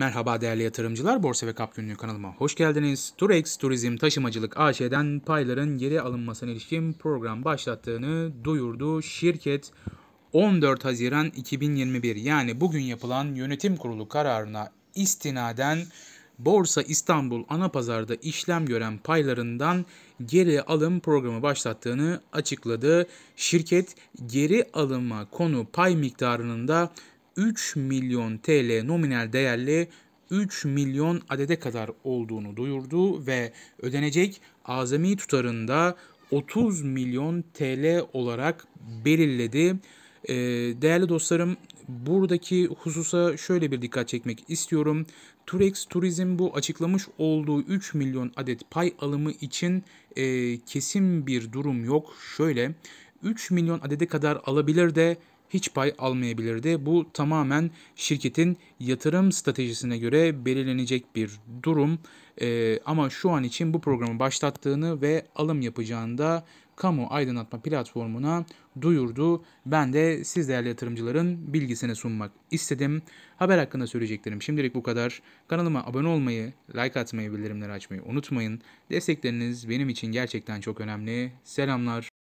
Merhaba değerli yatırımcılar, Borsa ve Kap Günlüğü kanalıma hoş geldiniz. Turex Turizm Taşımacılık AŞ'den payların geri alınmasına ilişkin program başlattığını duyurdu. Şirket 14 Haziran 2021 yani bugün yapılan yönetim kurulu kararına istinaden Borsa İstanbul ana pazarda işlem gören paylarından geri alım programı başlattığını açıkladı. Şirket geri alıma konu pay miktarının da 3 milyon TL nominal değerli 3 milyon adede kadar olduğunu duyurdu ve ödenecek azami tutarında 30 milyon TL olarak belirledi. Ee, değerli dostlarım buradaki hususa şöyle bir dikkat çekmek istiyorum. Turex Turizm bu açıklamış olduğu 3 milyon adet pay alımı için e, kesin bir durum yok. Şöyle 3 milyon adede kadar alabilir de hiç pay almayabilirdi. Bu tamamen şirketin yatırım stratejisine göre belirlenecek bir durum. Ee, ama şu an için bu programı başlattığını ve alım yapacağını da kamu aydınlatma platformuna duyurdu. Ben de siz değerli yatırımcıların bilgisine sunmak istedim. Haber hakkında söyleyeceklerim şimdilik bu kadar. Kanalıma abone olmayı, like atmayı, bildirimleri açmayı unutmayın. Destekleriniz benim için gerçekten çok önemli. Selamlar.